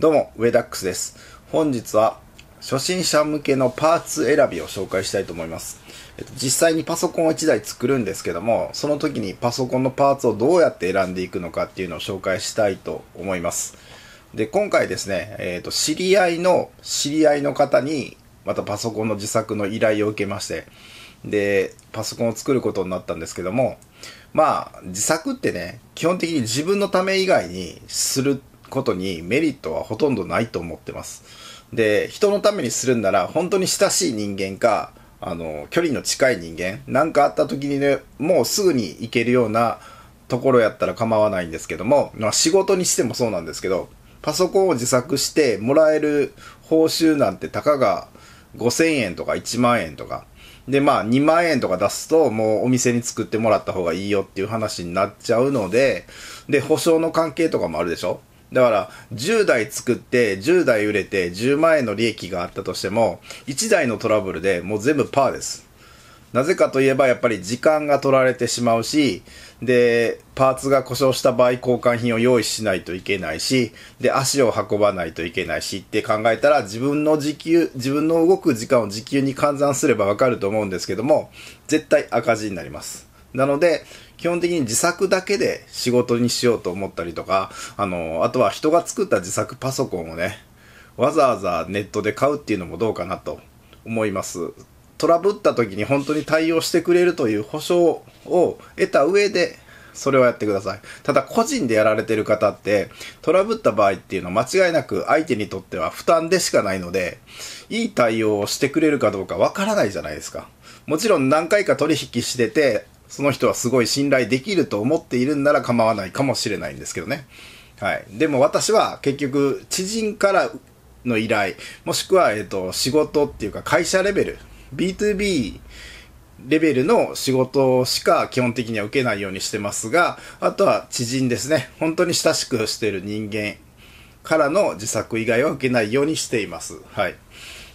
どうも、ウェダックスです。本日は初心者向けのパーツ選びを紹介したいと思います。えっと、実際にパソコンを1台作るんですけども、その時にパソコンのパーツをどうやって選んでいくのかっていうのを紹介したいと思います。で、今回ですね、えっ、と、知り合いの知り合いの方に、またパソコンの自作の依頼を受けまして、で、パソコンを作ることになったんですけども、まあ、自作ってね、基本的に自分のため以外にするってことにメリットはほとんどないと思ってます。で、人のためにするんなら、本当に親しい人間か、あの、距離の近い人間、何かあった時にね、もうすぐに行けるようなところやったら構わないんですけども、まあ、仕事にしてもそうなんですけど、パソコンを自作してもらえる報酬なんてたかが5000円とか1万円とか。で、まあ2万円とか出すともうお店に作ってもらった方がいいよっていう話になっちゃうので、で、保証の関係とかもあるでしょだから、10台作って、10台売れて、10万円の利益があったとしても、1台のトラブルでもう全部パーです。なぜかといえば、やっぱり時間が取られてしまうし、で、パーツが故障した場合、交換品を用意しないといけないし、で、足を運ばないといけないしって考えたら、自分の時給、自分の動く時間を時給に換算すればわかると思うんですけども、絶対赤字になります。なので、基本的に自作だけで仕事にしようと思ったりとか、あの、あとは人が作った自作パソコンをね、わざわざネットで買うっていうのもどうかなと思います。トラブった時に本当に対応してくれるという保証を得た上で、それをやってください。ただ個人でやられてる方って、トラブった場合っていうのは間違いなく相手にとっては負担でしかないので、いい対応をしてくれるかどうかわからないじゃないですか。もちろん何回か取引してて、その人はすごい信頼できると思っているんなら構わないかもしれないんですけどね。はい。でも私は結局、知人からの依頼、もしくは、えっ、と、仕事っていうか会社レベル、B2B レベルの仕事しか基本的には受けないようにしてますが、あとは知人ですね。本当に親しくしている人間からの自作以外は受けないようにしています。はい。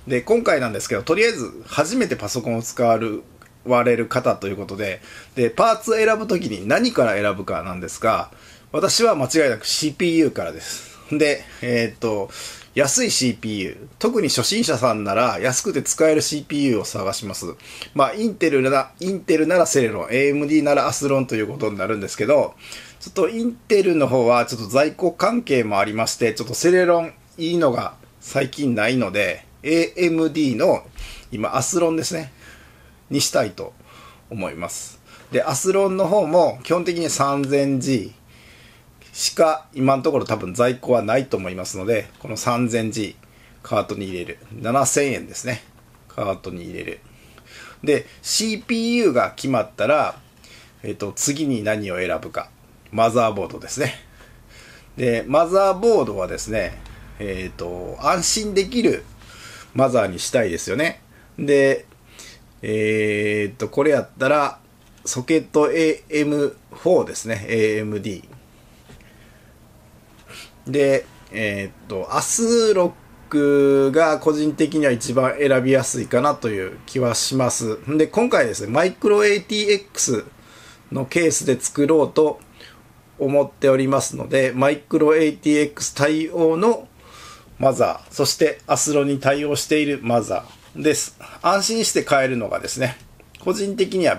で、今回なんですけど、とりあえず初めてパソコンを使るわれる方ということで、で、パーツ選ぶときに何から選ぶかなんですが、私は間違いなく CPU からです。で、えー、っと、安い CPU。特に初心者さんなら安くて使える CPU を探します。まあ、インテルなら、インテルならセレロン、AMD ならアスロンということになるんですけど、ちょっとインテルの方はちょっと在庫関係もありまして、ちょっとセレロンいいのが最近ないので、AMD の今アスロンですね。にしたいと思います。で、アスロンの方も基本的に 3000G しか今のところ多分在庫はないと思いますので、この 3000G カートに入れる。7000円ですね。カートに入れる。で、CPU が決まったら、えっ、と、次に何を選ぶか。マザーボードですね。で、マザーボードはですね、えっ、と、安心できるマザーにしたいですよね。で、えー、っと、これやったら、ソケット AM4 ですね。AMD。で、えー、っと、アスロックが個人的には一番選びやすいかなという気はします。で、今回ですね、マイクロ ATX のケースで作ろうと思っておりますので、マイクロ ATX 対応のマザー、そしてアスロに対応しているマザー。です。安心して買えるのがですね、個人的には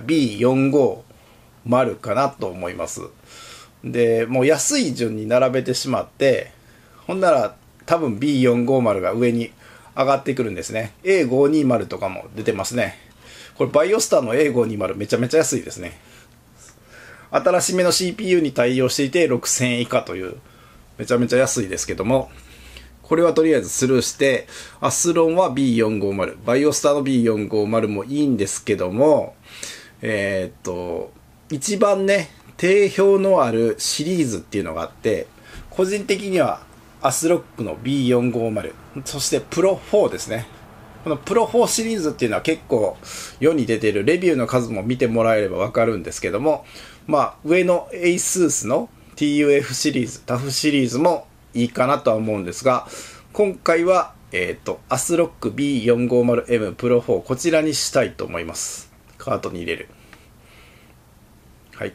B450 かなと思います。で、もう安い順に並べてしまって、ほんなら多分 B450 が上に上がってくるんですね。A520 とかも出てますね。これバイオスターの A520 めちゃめちゃ安いですね。新しめの CPU に対応していて6000円以下というめちゃめちゃ安いですけどもこれはとりあえずスルーして、アスロンは B450、バイオスターの B450 もいいんですけども、えー、っと、一番ね、定評のあるシリーズっていうのがあって、個人的にはアスロックの B450、そしてプロ4ですね。このプロ4シリーズっていうのは結構世に出てるレビューの数も見てもらえればわかるんですけども、まあ上の ASUS の TUF シリーズ、タフシリーズもいいかなとは思うんですが、今回は、えっ、ー、と、アスロック B450M Pro 4、こちらにしたいと思います。カートに入れる。はい。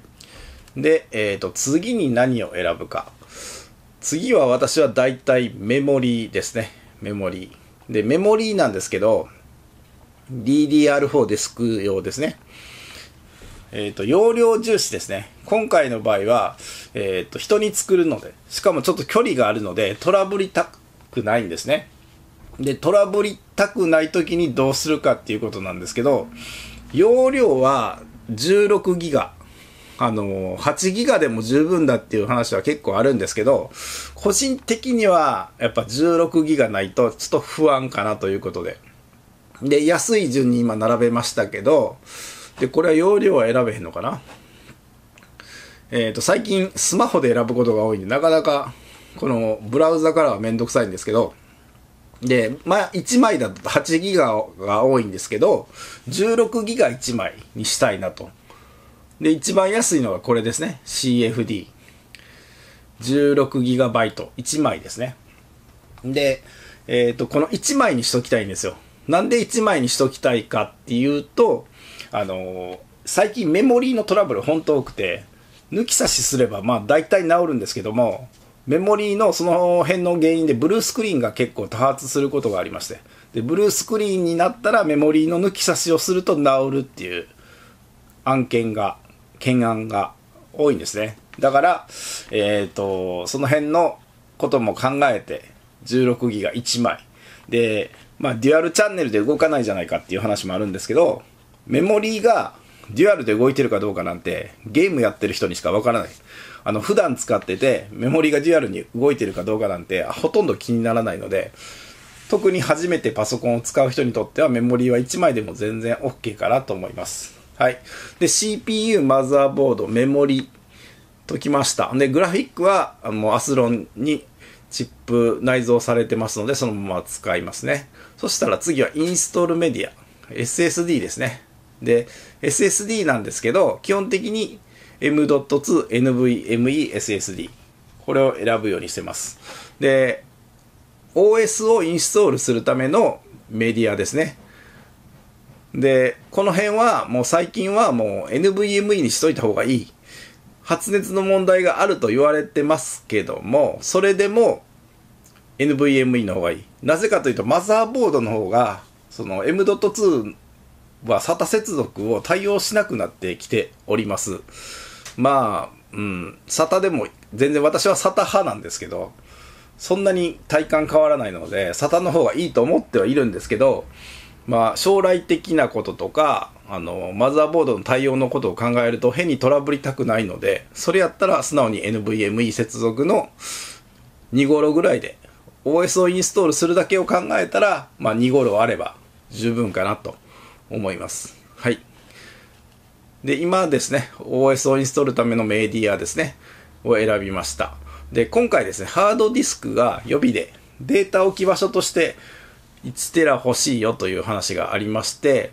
で、えっ、ー、と、次に何を選ぶか。次は私は大体メモリーですね。メモリー。で、メモリーなんですけど、DDR4 デスク用ですね。えっ、ー、と、容量重視ですね。今回の場合は、えっ、ー、と、人に作るので、しかもちょっと距離があるので、トラブりたくないんですね。で、トラブりたくない時にどうするかっていうことなんですけど、容量は16ギガ。あの、8ギガでも十分だっていう話は結構あるんですけど、個人的にはやっぱ16ギガないとちょっと不安かなということで。で、安い順に今並べましたけど、で、これは容量は選べへんのかなえっ、ー、と、最近スマホで選ぶことが多いんで、なかなかこのブラウザからはめんどくさいんですけど、で、まあ、1枚だと8ギガが多いんですけど、16ギガ1枚にしたいなと。で、一番安いのがこれですね。CFD。16ギガバイト。1枚ですね。で、えっ、ー、と、この1枚にしときたいんですよ。なんで1枚にしときたいかっていうと、あの最近メモリーのトラブル本当多くて、抜き差しすればまあ大体治るんですけども、メモリーのその辺の原因でブルースクリーンが結構多発することがありまして、で、ブルースクリーンになったらメモリーの抜き差しをすると治るっていう案件が、懸案が多いんですね。だから、えっ、ー、と、その辺のことも考えて、16ギガ1枚。で、まあ、デュアルチャンネルで動かないじゃないかっていう話もあるんですけど、メモリーがデュアルで動いてるかどうかなんて、ゲームやってる人にしかわからない。あの、普段使ってて、メモリがデュアルに動いてるかどうかなんて、ほとんど気にならないので、特に初めてパソコンを使う人にとっては、メモリーは1枚でも全然 OK かなと思います。はい。で、CPU、マザーボード、メモリときました。で、グラフィックは、もうアスロンにチップ内蔵されてますので、そのまま使いますね。そしたら次はインストールメディア、SSD ですね。で、SSD なんですけど、基本的に M.2NVMeSSD。これを選ぶようにしてます。で、OS をインストールするためのメディアですね。で、この辺はもう最近はもう NVMe にしといた方がいい。発熱の問題があると言われてますけども、それでも NVMe の方がいい。なぜかというと、マザーボードの方が、その M.2 は SATA 接続を対応しなくなってきております。まあ、うん、SATA でも全然私は SATA 派なんですけど、そんなに体感変わらないので、SATA の方がいいと思ってはいるんですけど、まあ、将来的なこととか、あの、マザーボードの対応のことを考えると変にトラブりたくないので、それやったら素直に NVMe 接続の2頃ぐらいで OS をインストールするだけを考えたら、まあ2頃あれば十分かなと思います。はい。で、今ですね、OS をインストールためのメディアですね、を選びました。で、今回ですね、ハードディスクが予備でデータ置き場所として1テラ欲しいよという話がありまして、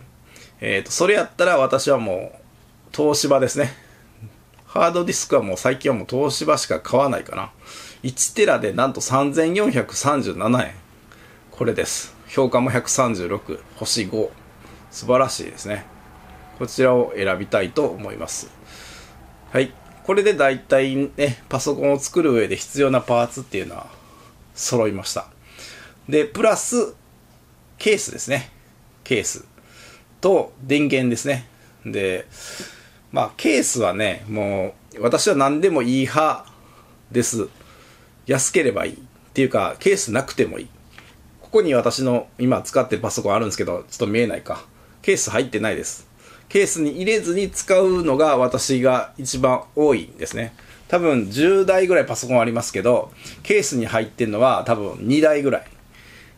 えっ、ー、と、それやったら私はもう東芝ですね。ハードディスクはもう最近はもう東芝しか買わないかな。1テラでなんと3437円。これです。評価も136、星5。素晴らしいですね。こちらを選びたいと思います。はい。これで大体ね、パソコンを作る上で必要なパーツっていうのは揃いました。で、プラス、ケースですね。ケース。と、電源ですね。で、まあ、ケースはね、もう、私は何でもいい派です。安ければいい。っていうか、ケースなくてもいい。ここに私の今使ってるパソコンあるんですけど、ちょっと見えないか。ケース入ってないです。ケースに入れずに使うのが私が一番多いんですね。多分10台ぐらいパソコンありますけど、ケースに入ってるのは多分2台ぐらい。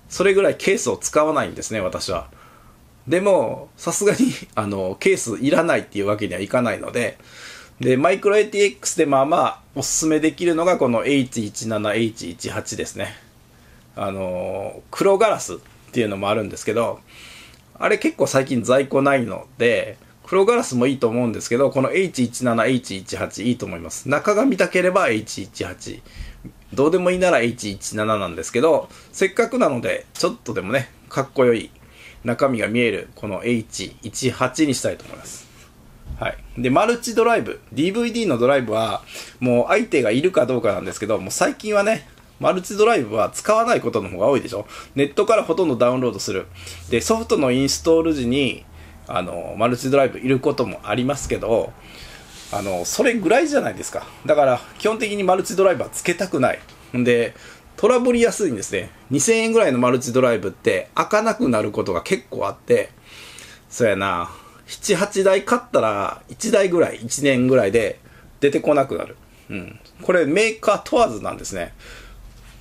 それぐらいケースを使わないんですね、私は。でも、さすがに、あの、ケースいらないっていうわけにはいかないので、で、マイクロ ATX でまあまあ、おすすめできるのがこの H17、H18 ですね。あの、黒ガラスっていうのもあるんですけど、あれ結構最近在庫ないので、黒ガラスもいいと思うんですけど、この H17、H18 いいと思います。中が見たければ H18。どうでもいいなら H17 なんですけど、せっかくなので、ちょっとでもね、かっこよい中身が見える、この H18 にしたいと思います。はい。で、マルチドライブ。DVD のドライブは、もう相手がいるかどうかなんですけど、もう最近はね、マルチドライブは使わないことの方が多いでしょネットからほとんどダウンロードする。で、ソフトのインストール時に、あの、マルチドライブいることもありますけど、あの、それぐらいじゃないですか。だから、基本的にマルチドライブはつけたくない。んで、トラブりやすいんですね。2000円ぐらいのマルチドライブって開かなくなることが結構あって、そうやな、7、8台買ったら1台ぐらい、1年ぐらいで出てこなくなる。うん。これメーカー問わずなんですね。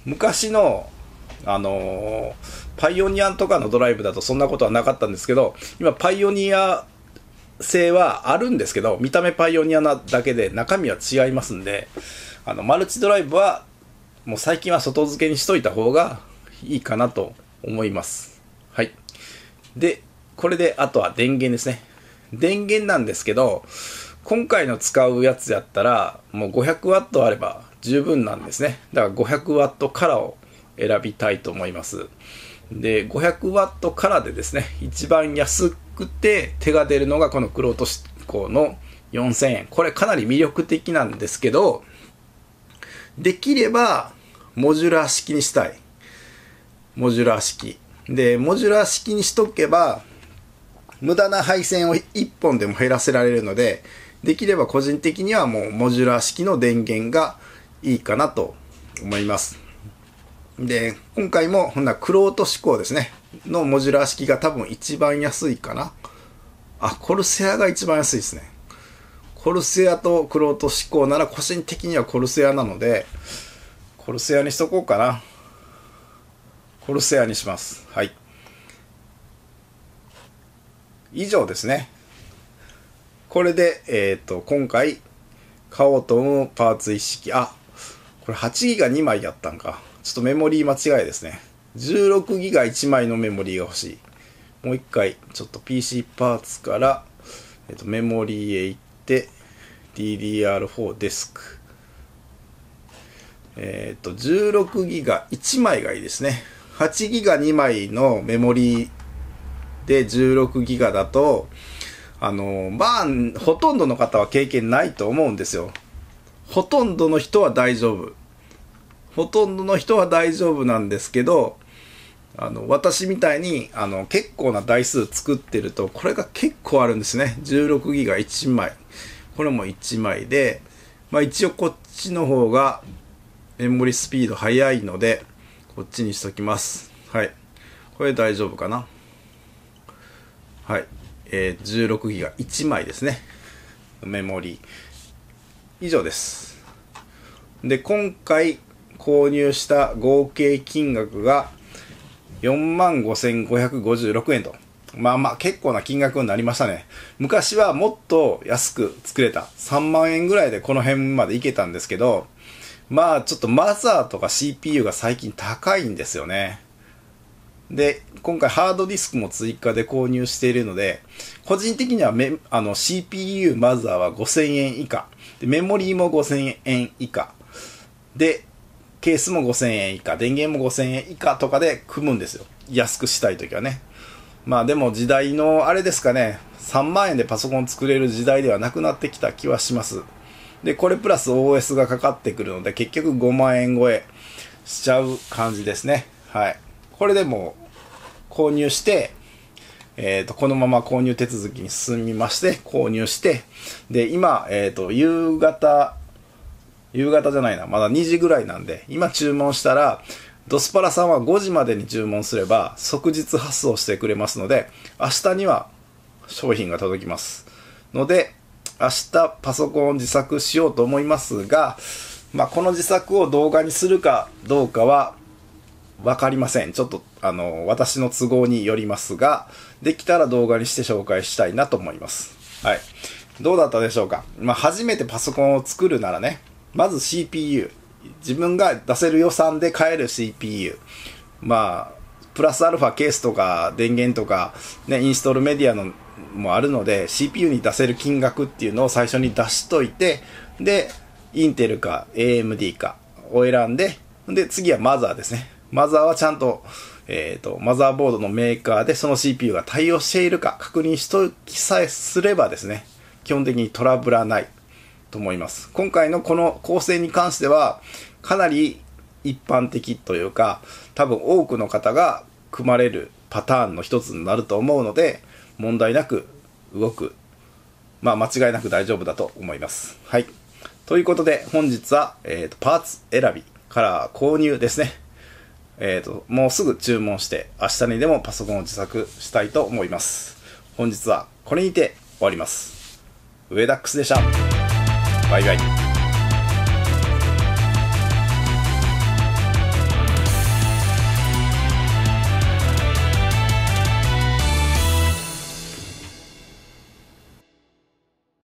昔の、あのパイオニアとかのドライブだとそんなことはなかったんですけど、今パイオニア性はあるんですけど、見た目パイオニアなだけで中身は違いますんで、あの、マルチドライブは、もう最近は外付けにしといた方がいいかなと思います。はい。で、これで、あとは電源ですね。電源なんですけど、今回の使うやつやったら、もう 500W あれば十分なんですね。だから 500W からを選びたいと思います。で、500W からでですね、一番安くて手が出るのがこの黒落とし工の4000円。これかなり魅力的なんですけど、できればモジュラー式にしたい。モジュラー式。で、モジュラー式にしとけば、無駄な配線を1本でも減らせられるので、できれば個人的にはもうモジュラー式の電源がいいかなと思います。で、今回も、ほんな、クロート志向ですね。のモジュラー式が多分一番安いかな。あ、コルセアが一番安いですね。コルセアとクロート志向なら個人的にはコルセアなので、コルセアにしとこうかな。コルセアにします。はい。以上ですね。これで、えっ、ー、と、今回、買おうと思うパーツ一式。あ、これ8ギガ2枚やったんか。ちょっとメモリー間違いですね。16ギガ1枚のメモリーが欲しい。もう一回、ちょっと PC パーツから、えっと、メモリーへ行って、DDR4 デスク。えっ、と、16ギガ1枚がいいですね。8ギガ2枚のメモリーで16ギガだと、あの、まあ、ほとんどの方は経験ないと思うんですよ。ほとんどの人は大丈夫。ほとんどの人は大丈夫なんですけど、あの、私みたいに、あの、結構な台数作ってると、これが結構あるんですね。16ギガ1枚。これも1枚で、まあ一応こっちの方がメモリスピード速いので、こっちにしときます。はい。これ大丈夫かな。はい。えー、16ギガ1枚ですね。メモリー。以上です。で、今回購入した合計金額が45,556円と。まあまあ結構な金額になりましたね。昔はもっと安く作れた。3万円ぐらいでこの辺までいけたんですけど、まあちょっとマザーとか CPU が最近高いんですよね。で、今回ハードディスクも追加で購入しているので、個人的にはメあの CPU マザーは5000円以下で、メモリーも5000円以下、で、ケースも5000円以下、電源も5000円以下とかで組むんですよ。安くしたいときはね。まあでも時代のあれですかね、3万円でパソコン作れる時代ではなくなってきた気はします。で、これプラス OS がかかってくるので、結局5万円超えしちゃう感じですね。はい。これでもう購入して、えっ、ー、と、このまま購入手続きに進みまして、購入して、で、今、えっ、ー、と、夕方、夕方じゃないな、まだ2時ぐらいなんで、今注文したら、ドスパラさんは5時までに注文すれば即日発送してくれますので、明日には商品が届きます。ので、明日パソコンを自作しようと思いますが、まあ、この自作を動画にするかどうかは、わかりません。ちょっと、あの、私の都合によりますが、できたら動画にして紹介したいなと思います。はい。どうだったでしょうかまあ、初めてパソコンを作るならね、まず CPU。自分が出せる予算で買える CPU。まあ、プラスアルファケースとか電源とか、ね、インストールメディアのもあるので、CPU に出せる金額っていうのを最初に出しといて、で、インテルか AMD かを選んで、で、次はマザーですね。マザーはちゃんと、えっ、ー、と、マザーボードのメーカーでその CPU が対応しているか確認しときさえすればですね、基本的にトラブらないと思います。今回のこの構成に関しては、かなり一般的というか、多分多くの方が組まれるパターンの一つになると思うので、問題なく動く。まあ、間違いなく大丈夫だと思います。はい。ということで、本日は、えっ、ー、と、パーツ選びから購入ですね。えっ、ー、と、もうすぐ注文して明日にでもパソコンを自作したいと思います。本日はこれにて終わります。ウェダックスでした。バイバイ。